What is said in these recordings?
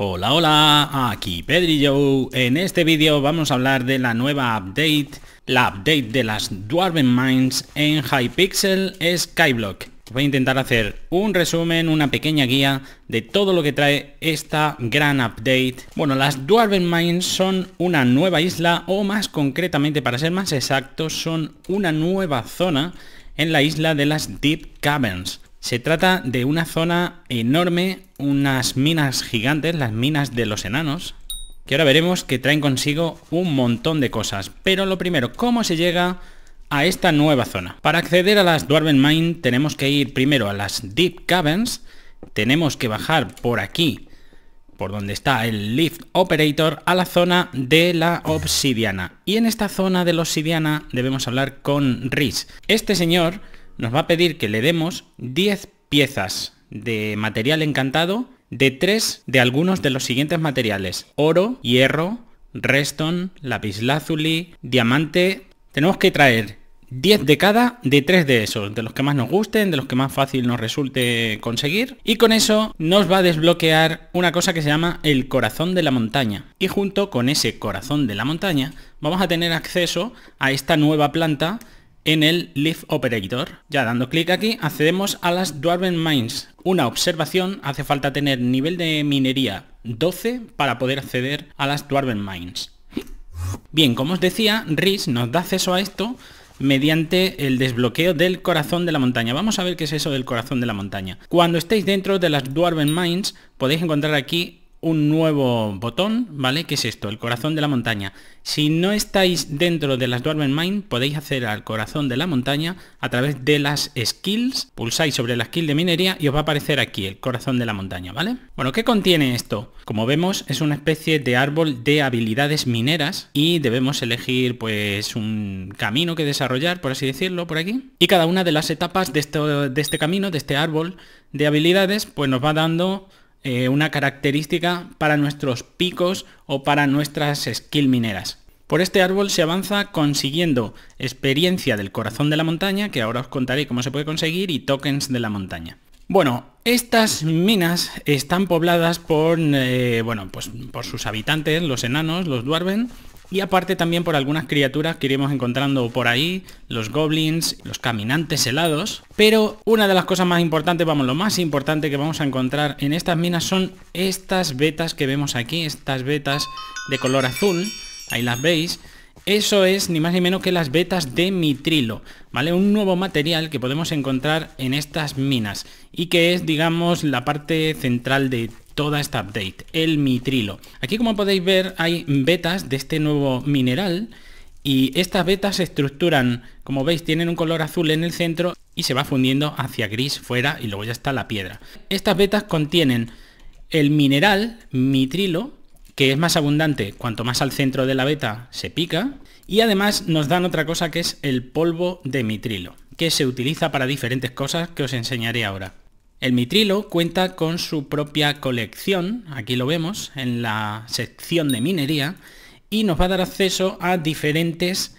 Hola, hola, aquí yo. En este vídeo vamos a hablar de la nueva update, la update de las Dwarven Mines en Hypixel Skyblock. Voy a intentar hacer un resumen, una pequeña guía de todo lo que trae esta gran update. Bueno, las Dwarven Mines son una nueva isla, o más concretamente, para ser más exactos, son una nueva zona en la isla de las Deep Caverns. Se trata de una zona enorme unas minas gigantes, las minas de los enanos, que ahora veremos que traen consigo un montón de cosas. Pero lo primero, ¿cómo se llega a esta nueva zona? Para acceder a las Dwarven Mine tenemos que ir primero a las Deep Caverns, tenemos que bajar por aquí, por donde está el Lift Operator, a la zona de la obsidiana. Y en esta zona de la obsidiana debemos hablar con Rhys. Este señor nos va a pedir que le demos 10 piezas de material encantado de tres de algunos de los siguientes materiales. Oro, hierro, reston, lapislázuli, diamante. Tenemos que traer 10 de cada de tres de esos, de los que más nos gusten, de los que más fácil nos resulte conseguir. Y con eso nos va a desbloquear una cosa que se llama el corazón de la montaña. Y junto con ese corazón de la montaña vamos a tener acceso a esta nueva planta en el lift Operator. Ya dando clic aquí accedemos a las Dwarven Mines. Una observación, hace falta tener nivel de minería 12 para poder acceder a las Dwarven Mines. Bien, como os decía, RIS nos da acceso a esto mediante el desbloqueo del corazón de la montaña. Vamos a ver qué es eso del corazón de la montaña. Cuando estéis dentro de las Dwarven Mines podéis encontrar aquí un nuevo botón, ¿vale? Que es esto? El corazón de la montaña. Si no estáis dentro de las Dwarven Mine, podéis hacer al corazón de la montaña a través de las skills. Pulsáis sobre la skill de minería y os va a aparecer aquí el corazón de la montaña, ¿vale? Bueno, ¿qué contiene esto? Como vemos, es una especie de árbol de habilidades mineras y debemos elegir pues un camino que desarrollar, por así decirlo, por aquí. Y cada una de las etapas de, de este camino, de este árbol de habilidades, pues nos va dando eh, una característica para nuestros picos o para nuestras skill mineras. Por este árbol se avanza consiguiendo experiencia del corazón de la montaña, que ahora os contaré cómo se puede conseguir, y tokens de la montaña. Bueno, estas minas están pobladas por, eh, bueno, pues por sus habitantes, los enanos, los duermen, y aparte también por algunas criaturas que iremos encontrando por ahí, los goblins, los caminantes helados. Pero una de las cosas más importantes, vamos, lo más importante que vamos a encontrar en estas minas son estas vetas que vemos aquí, estas vetas de color azul, ahí las veis. Eso es ni más ni menos que las vetas de mitrilo, ¿vale? Un nuevo material que podemos encontrar en estas minas y que es, digamos, la parte central de toda esta update, el mitrilo. Aquí como podéis ver hay betas de este nuevo mineral y estas betas se estructuran, como veis tienen un color azul en el centro y se va fundiendo hacia gris fuera y luego ya está la piedra. Estas betas contienen el mineral mitrilo, que es más abundante cuanto más al centro de la beta se pica, y además nos dan otra cosa que es el polvo de mitrilo, que se utiliza para diferentes cosas que os enseñaré ahora. El mitrilo cuenta con su propia colección, aquí lo vemos, en la sección de minería, y nos va a dar acceso a diferentes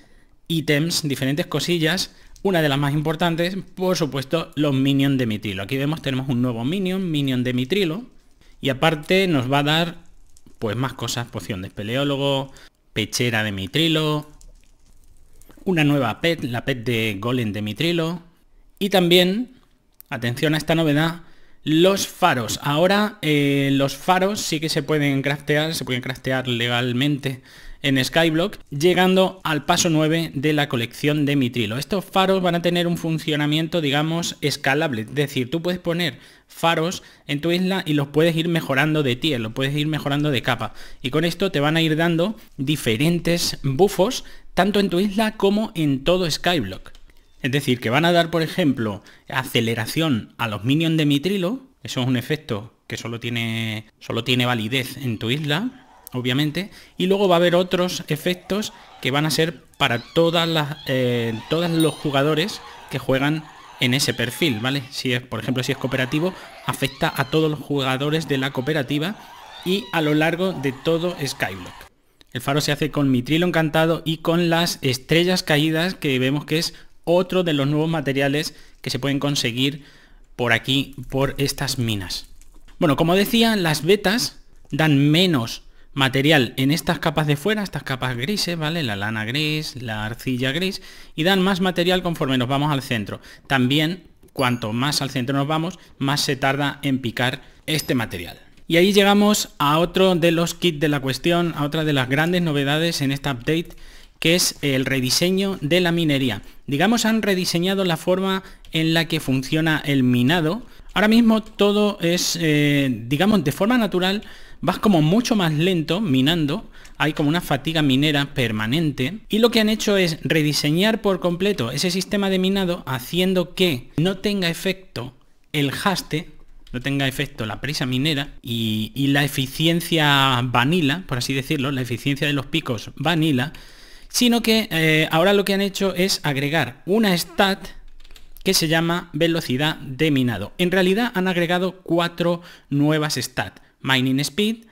ítems, diferentes cosillas. Una de las más importantes, por supuesto, los minions de mitrilo. Aquí vemos, tenemos un nuevo minion, minion de mitrilo, y aparte nos va a dar pues más cosas, poción de espeleólogo, pechera de mitrilo, una nueva pet, la pet de golem de mitrilo, y también atención a esta novedad, los faros. Ahora eh, los faros sí que se pueden craftear, se pueden craftear legalmente en Skyblock, llegando al paso 9 de la colección de mitrilo. Estos faros van a tener un funcionamiento, digamos, escalable, es decir, tú puedes poner faros en tu isla y los puedes ir mejorando de tier, los puedes ir mejorando de capa. Y con esto te van a ir dando diferentes bufos, tanto en tu isla como en todo Skyblock. Es decir, que van a dar, por ejemplo, aceleración a los minions de mitrilo. Eso es un efecto que solo tiene, solo tiene validez en tu isla, obviamente. Y luego va a haber otros efectos que van a ser para todas las, eh, todos los jugadores que juegan en ese perfil, ¿vale? Si es, por ejemplo, si es cooperativo, afecta a todos los jugadores de la cooperativa y a lo largo de todo Skyblock. El faro se hace con mitrilo encantado y con las estrellas caídas que vemos que es otro de los nuevos materiales que se pueden conseguir por aquí, por estas minas. Bueno, como decía, las vetas dan menos material en estas capas de fuera, estas capas grises, ¿vale? La lana gris, la arcilla gris, y dan más material conforme nos vamos al centro. También, cuanto más al centro nos vamos, más se tarda en picar este material. Y ahí llegamos a otro de los kits de la cuestión, a otra de las grandes novedades en esta update, que es el rediseño de la minería. Digamos, han rediseñado la forma en la que funciona el minado. Ahora mismo todo es, eh, digamos, de forma natural, vas como mucho más lento minando, hay como una fatiga minera permanente. Y lo que han hecho es rediseñar por completo ese sistema de minado haciendo que no tenga efecto el haste, no tenga efecto la prisa minera y, y la eficiencia vanilla, por así decirlo, la eficiencia de los picos vanilla, sino que eh, ahora lo que han hecho es agregar una stat que se llama velocidad de minado. En realidad han agregado cuatro nuevas stats. Mining Speed,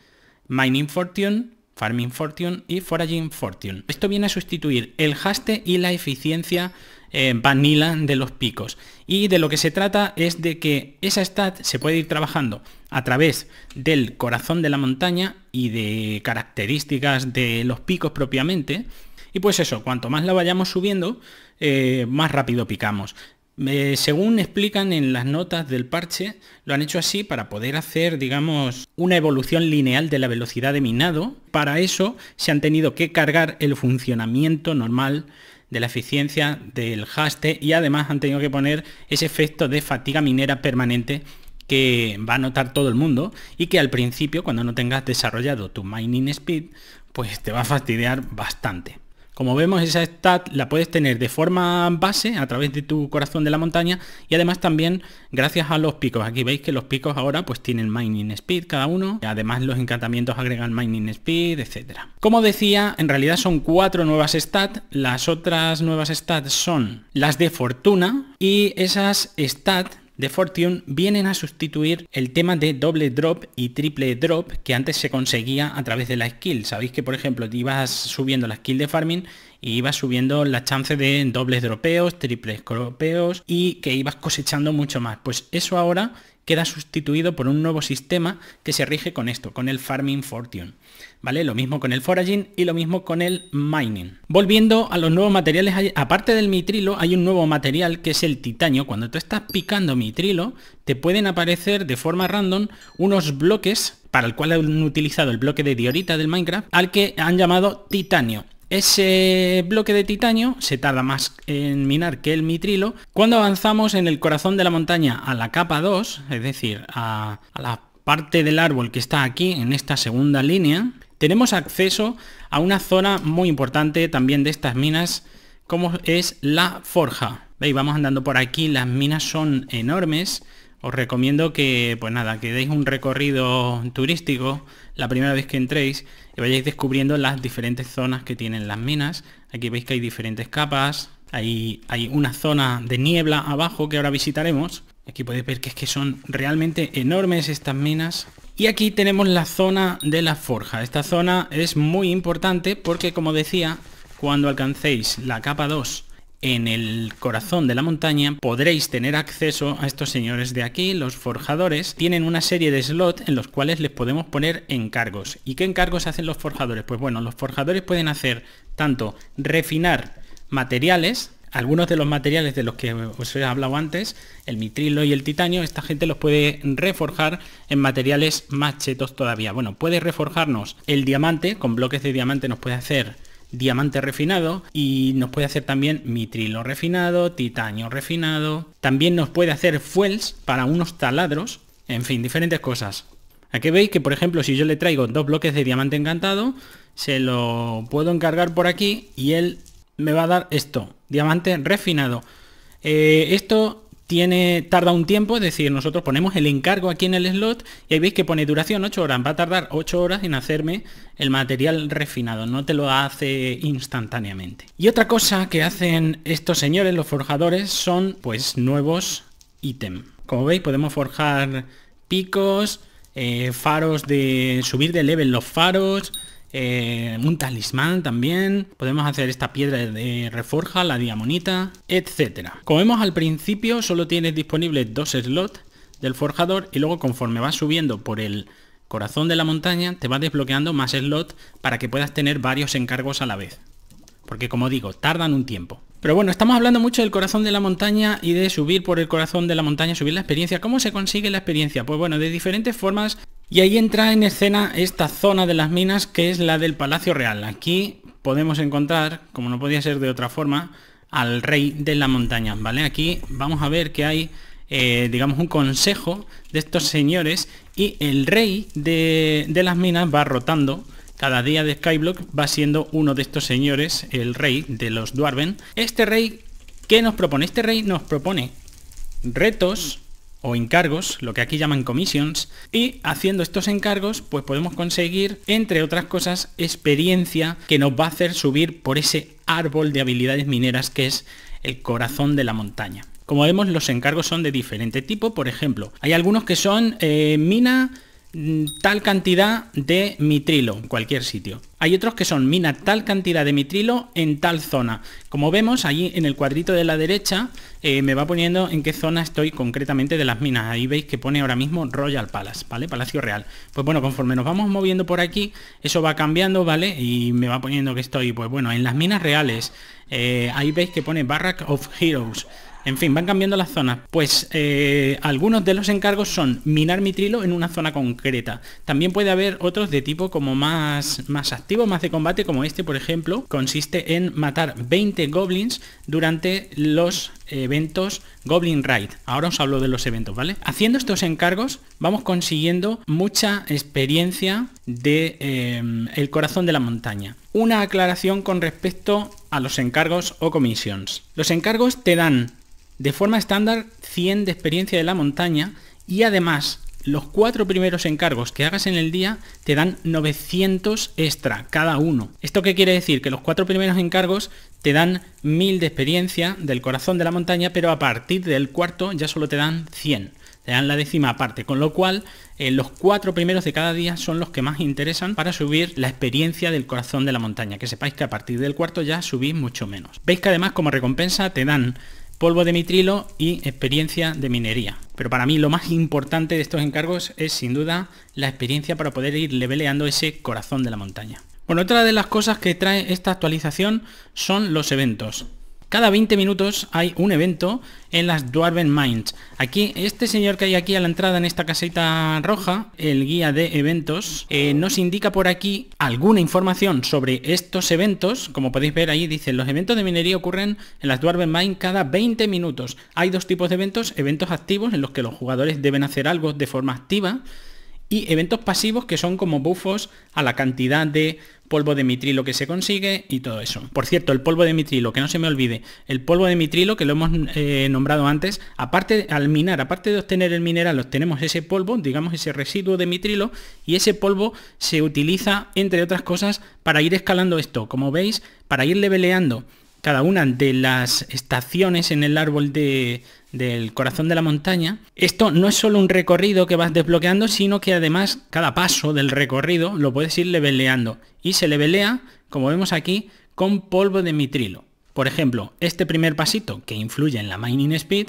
Mining Fortune, Farming Fortune y Foraging Fortune. Esto viene a sustituir el haste y la eficiencia eh, vanilla de los picos. Y de lo que se trata es de que esa stat se puede ir trabajando a través del corazón de la montaña y de características de los picos propiamente, y pues eso, cuanto más la vayamos subiendo, eh, más rápido picamos. según explican en las notas del parche, lo han hecho así para poder hacer, digamos, una evolución lineal de la velocidad de minado. Para eso se han tenido que cargar el funcionamiento normal de la eficiencia del haste y además han tenido que poner ese efecto de fatiga minera permanente que va a notar todo el mundo y que al principio cuando no tengas desarrollado tu mining speed pues te va a fastidiar bastante. Como vemos, esa stat la puedes tener de forma base a través de tu corazón de la montaña y además también gracias a los picos. Aquí veis que los picos ahora pues tienen mining speed cada uno. Además los encantamientos agregan mining speed, etc. Como decía, en realidad son cuatro nuevas stats. Las otras nuevas stats son las de fortuna y esas stats de Fortune vienen a sustituir el tema de doble drop y triple drop que antes se conseguía a través de la skill. Sabéis que por ejemplo te ibas subiendo la skill de farming y ibas subiendo la chance de dobles dropeos, triples dropeos y que ibas cosechando mucho más. Pues eso ahora queda sustituido por un nuevo sistema que se rige con esto, con el Farming Fortune. ¿Vale? Lo mismo con el foraging y lo mismo con el mining. Volviendo a los nuevos materiales, aparte del mitrilo hay un nuevo material que es el titanio. Cuando tú estás picando mitrilo, te pueden aparecer de forma random unos bloques para el cual han utilizado el bloque de diorita del Minecraft, al que han llamado titanio. Ese bloque de titanio se tarda más en minar que el mitrilo. Cuando avanzamos en el corazón de la montaña a la capa 2, es decir, a, la parte del árbol que está aquí en esta segunda línea, tenemos acceso a una zona muy importante también de estas minas, como es la forja. Veis, vamos andando por aquí, las minas son enormes. Os recomiendo que, pues nada, que deis un recorrido turístico la primera vez que entréis y vayáis descubriendo las diferentes zonas que tienen las minas. Aquí veis que hay diferentes capas, hay, hay una zona de niebla abajo que ahora visitaremos. Aquí podéis ver que es que son realmente enormes estas minas. Y aquí tenemos la zona de la forja. Esta zona es muy importante porque, como decía, cuando alcancéis la capa 2 en el corazón de la montaña podréis tener acceso a estos señores de aquí, los forjadores. Tienen una serie de slots en los cuales les podemos poner encargos. ¿Y qué encargos hacen los forjadores? Pues bueno, los forjadores pueden hacer tanto refinar materiales, algunos de los materiales de los que os he hablado antes, el mitrilo y el titanio, esta gente los puede reforjar en materiales más chetos todavía. Bueno, puede reforjarnos el diamante, con bloques de diamante nos puede hacer diamante refinado y nos puede hacer también mitrilo refinado, titanio refinado. También nos puede hacer fuels para unos taladros, en fin, diferentes cosas. Aquí veis que, por ejemplo, si yo le traigo dos bloques de diamante encantado, se lo puedo encargar por aquí y él me va a dar esto, diamante refinado. Eh, esto tiene, tarda un tiempo, es decir, nosotros ponemos el encargo aquí en el slot y ahí veis que pone duración 8 horas, va a tardar 8 horas en hacerme el material refinado, no te lo hace instantáneamente. Y otra cosa que hacen estos señores, los forjadores, son pues nuevos ítem. Como veis podemos forjar picos, eh, faros de subir de level los faros, eh, un talismán también, podemos hacer esta piedra de reforja, la diamonita, etcétera. Como vemos al principio solo tienes disponible dos slots del forjador y luego conforme vas subiendo por el corazón de la montaña te va desbloqueando más slots para que puedas tener varios encargos a la vez. Porque como digo, tardan un tiempo. Pero bueno, estamos hablando mucho del corazón de la montaña y de subir por el corazón de la montaña, subir la experiencia. ¿Cómo se consigue la experiencia? Pues bueno, de diferentes formas y ahí entra en escena esta zona de las minas que es la del Palacio Real. Aquí podemos encontrar, como no podía ser de otra forma, al rey de la montaña, ¿vale? Aquí vamos a ver que hay, eh, digamos, un consejo de estos señores y el rey de, las minas va rotando. Cada día de Skyblock va siendo uno de estos señores, el rey de los Dwarven. Este rey, ¿qué nos propone? Este rey nos propone retos o encargos, lo que aquí llaman commissions, y haciendo estos encargos pues podemos conseguir, entre otras cosas, experiencia que nos va a hacer subir por ese árbol de habilidades mineras que es el corazón de la montaña. Como vemos, los encargos son de diferente tipo, por ejemplo, hay algunos que son eh, mina Mm, tal cantidad de mitrilo, en cualquier sitio. Hay otros que son mina tal cantidad de mitrilo en tal zona. Como vemos, allí en el cuadrito de la derecha eh, me va poniendo en qué zona estoy concretamente de las minas. Ahí veis que pone ahora mismo Royal Palace, ¿vale? Palacio Real. Pues bueno, conforme nos vamos moviendo por aquí, eso va cambiando, ¿vale? Y me va poniendo que estoy, pues bueno, en las minas reales. Eh, ahí veis que pone Barrack of Heroes. En fin, van cambiando las zonas. Pues eh, algunos de los encargos son minar mitrilo en una zona concreta. También puede haber otros de tipo como más, más activo, más de combate, como este, por ejemplo. Consiste en matar 20 goblins durante los eventos Goblin Raid. Ahora os hablo de los eventos, ¿vale? Haciendo estos encargos vamos consiguiendo mucha experiencia de eh, el corazón de la montaña. Una aclaración con respecto a los encargos o comisiones Los encargos te dan de forma estándar 100 de experiencia de la montaña y además los cuatro primeros encargos que hagas en el día te dan 900 extra cada uno. ¿Esto qué quiere decir? Que los cuatro primeros encargos te dan 1000 de experiencia del corazón de la montaña, pero a partir del cuarto ya solo te dan 100. Te dan la décima parte, con lo cual eh, los cuatro primeros de cada día son los que más interesan para subir la experiencia del corazón de la montaña. Que sepáis que a partir del cuarto ya subís mucho menos. Veis que además como recompensa te dan polvo de mitrilo y experiencia de minería. Pero para mí lo más importante de estos encargos es sin duda la experiencia para poder ir leveleando ese corazón de la montaña. Bueno, otra de las cosas que trae esta actualización son los eventos. Cada 20 minutos hay un evento en las Dwarven Mines. Aquí, este señor que hay aquí a la entrada en esta casita roja, el guía de eventos, eh, nos indica por aquí alguna información sobre estos eventos. Como podéis ver ahí, dice, los eventos de minería ocurren en las Dwarven Mines cada 20 minutos. Hay dos tipos de eventos, eventos activos en los que los jugadores deben hacer algo de forma activa y eventos pasivos que son como buffos a la cantidad de polvo de mitrilo que se consigue y todo eso. Por cierto, el polvo de mitrilo, que no se me olvide, el polvo de mitrilo que lo hemos eh, nombrado antes, aparte al minar, aparte de obtener el mineral, obtenemos ese polvo, digamos ese residuo de mitrilo, y ese polvo se utiliza, entre otras cosas, para ir escalando esto, como veis, para ir leveleando cada una de las estaciones en el árbol de, del corazón de la montaña. Esto no es solo un recorrido que vas desbloqueando, sino que además cada paso del recorrido lo puedes ir leveleando. Y se levelea, como vemos aquí, con polvo de mitrilo. Por ejemplo, este primer pasito que influye en la mining speed,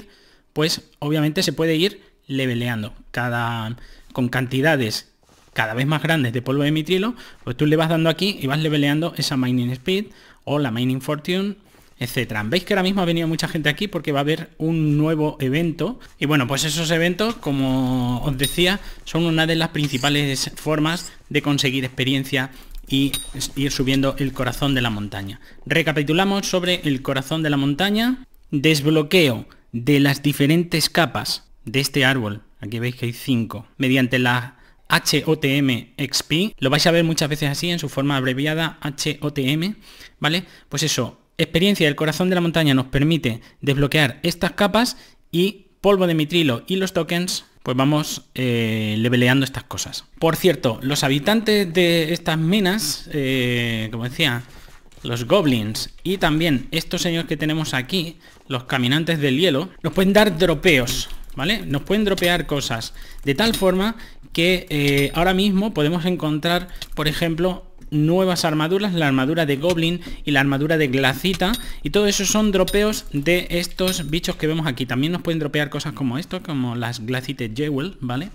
pues obviamente se puede ir leveleando. Cada, con cantidades cada vez más grandes de polvo de mitrilo, pues tú le vas dando aquí y vas leveleando esa mining speed o la mining fortune etcétera. Veis que ahora mismo ha venido mucha gente aquí porque va a haber un nuevo evento. Y bueno, pues esos eventos, como os decía, son una de las principales formas de conseguir experiencia y ir subiendo el corazón de la montaña. Recapitulamos sobre el corazón de la montaña, desbloqueo de las diferentes capas de este árbol, aquí veis que hay cinco mediante la HOTM XP, lo vais a ver muchas veces así en su forma abreviada HOTM, ¿vale? Pues eso, experiencia del corazón de la montaña nos permite desbloquear estas capas y polvo de mitrilo y los tokens, pues vamos eh, leveleando estas cosas. Por cierto, los habitantes de estas minas, eh, como decía, los goblins y también estos señores que tenemos aquí, los caminantes del hielo, nos pueden dar dropeos, ¿vale? Nos pueden dropear cosas de tal forma que eh, ahora mismo podemos encontrar, por ejemplo, nuevas armaduras, la armadura de Goblin y la armadura de Glacita. Y todo eso son dropeos de estos bichos que vemos aquí. También nos pueden dropear cosas como esto, como las Glacite Jewel, ¿vale?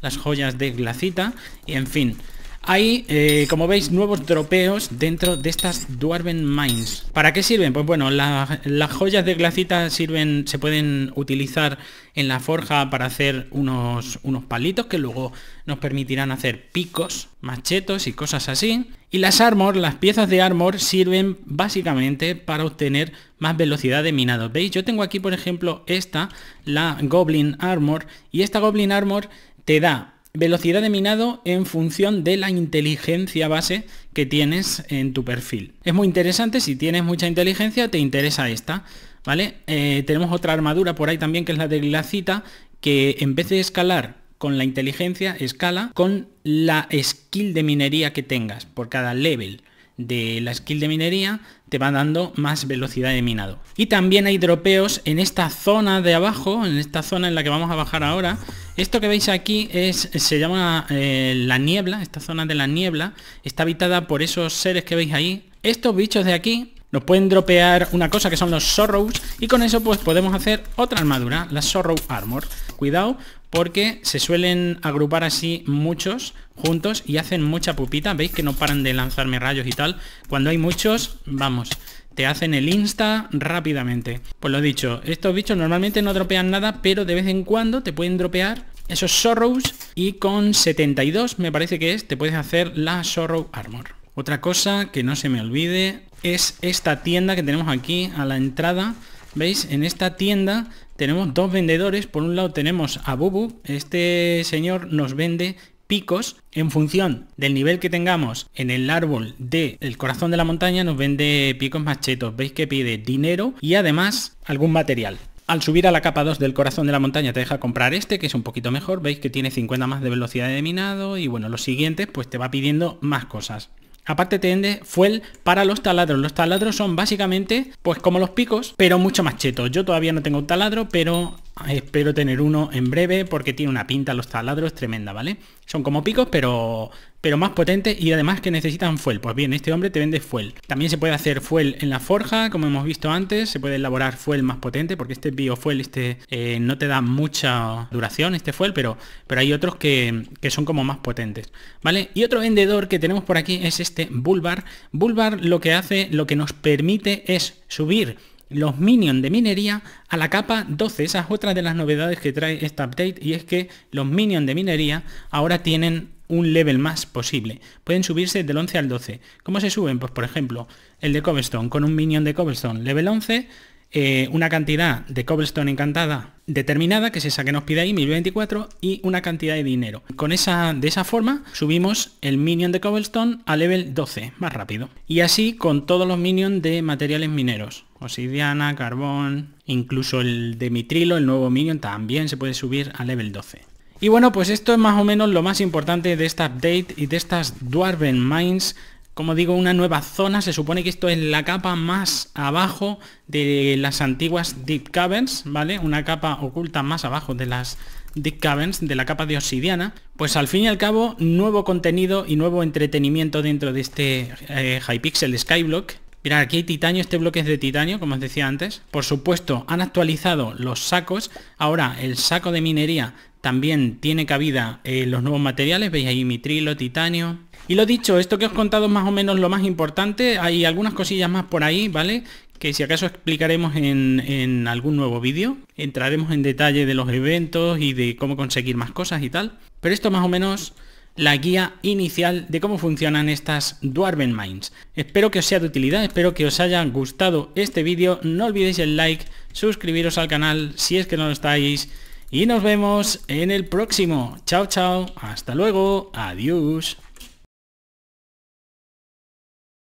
Las joyas de Glacita y en fin... Hay, eh, como veis, nuevos tropeos dentro de estas Dwarven Mines. ¿Para qué sirven? Pues bueno, las joyas de glacita sirven, se pueden utilizar en la forja para hacer unos, unos palitos que luego nos permitirán hacer picos, machetos y cosas así. Y las armor, las piezas de armor sirven básicamente para obtener más velocidad de minado. ¿Veis? Yo tengo aquí, por ejemplo, esta, la Goblin Armor. Y esta Goblin Armor te da Velocidad de minado en función de la inteligencia base que tienes en tu perfil. Es muy interesante, si tienes mucha inteligencia te interesa esta, ¿vale? Eh, tenemos otra armadura por ahí también que es la de Glacita, que en vez de escalar con la inteligencia, escala con la skill de minería que tengas por cada level de la skill de minería te va dando más velocidad de minado. Y también hay dropeos en esta zona de abajo, en esta zona en la que vamos a bajar ahora. Esto que veis aquí es, se llama eh, la niebla, esta zona de la niebla. Está habitada por esos seres que veis ahí. Estos bichos de aquí nos pueden dropear una cosa que son los Sorrows y con eso pues podemos hacer otra armadura, la Sorrow Armor. Cuidado porque se suelen agrupar así muchos juntos y hacen mucha pupita. ¿Veis que no paran de lanzarme rayos y tal? Cuando hay muchos, vamos, te hacen el insta rápidamente. Pues lo dicho, estos bichos normalmente no dropean nada, pero de vez en cuando te pueden dropear esos sorrows y con 72 me parece que es, te puedes hacer la sorrow armor. Otra cosa que no se me olvide es esta tienda que tenemos aquí a la entrada. ¿Veis? En esta tienda tenemos dos vendedores. Por un lado tenemos a Bubu. Este señor nos vende picos en función del nivel que tengamos en el árbol del el corazón de la montaña nos vende picos machetos veis que pide dinero y además algún material al subir a la capa 2 del corazón de la montaña te deja comprar este, que es un poquito mejor. Veis que tiene 50 más de velocidad de minado y bueno, los siguientes pues te va pidiendo más cosas. Aparte te fuel para los taladros. Los taladros son básicamente pues como los picos, pero mucho más chetos. Yo todavía no tengo un taladro, pero Espero tener uno en breve porque tiene una pinta los taladros tremenda, ¿vale? Son como picos, pero, pero más potentes y además que necesitan fuel. Pues bien, este hombre te vende fuel. También se puede hacer fuel en la forja, como hemos visto antes. Se puede elaborar fuel más potente porque este biofuel este, eh, no te da mucha duración, este fuel, pero, pero hay otros que, que, son como más potentes, ¿vale? Y otro vendedor que tenemos por aquí es este Bulbar. Bulbar lo que hace, lo que nos permite es subir los minions de minería a la capa 12. Esa es otra de las novedades que trae esta update y es que los minions de minería ahora tienen un level más posible. Pueden subirse del 11 al 12. ¿Cómo se suben? Pues por ejemplo, el de Cobblestone, con un minion de Cobblestone, level 11, eh, una cantidad de cobblestone encantada determinada, que es esa que nos pide ahí, 1024, y una cantidad de dinero. Con esa, de esa forma, subimos el minion de cobblestone a level 12, más rápido. Y así con todos los minions de materiales mineros. Obsidiana, carbón, incluso el de mitrilo, el nuevo minion, también se puede subir a level 12. Y bueno, pues esto es más o menos lo más importante de esta update y de estas Dwarven Mines como digo, una nueva zona. Se supone que esto es la capa más abajo de las antiguas Deep Caverns, ¿vale? Una capa oculta más abajo de las Deep Caverns, de la capa de obsidiana. Pues al fin y al cabo, nuevo contenido y nuevo entretenimiento dentro de este eh, Hypixel Skyblock. mira aquí hay titanio, este bloque es de titanio, como os decía antes. Por supuesto, han actualizado los sacos. Ahora el saco de minería también tiene cabida eh, los nuevos materiales, veis ahí mitrilo, titanio. Y lo dicho, esto que os he contado es más o menos lo más importante. Hay algunas cosillas más por ahí, ¿vale? Que si acaso explicaremos en, en algún nuevo vídeo. Entraremos en detalle de los eventos y de cómo conseguir más cosas y tal. Pero esto más o menos la guía inicial de cómo funcionan estas Dwarven Mines. Espero que os sea de utilidad, espero que os haya gustado este vídeo. No olvidéis el like, suscribiros al canal si es que no lo estáis y nos vemos en el próximo. Chao, chao. Hasta luego. Adiós.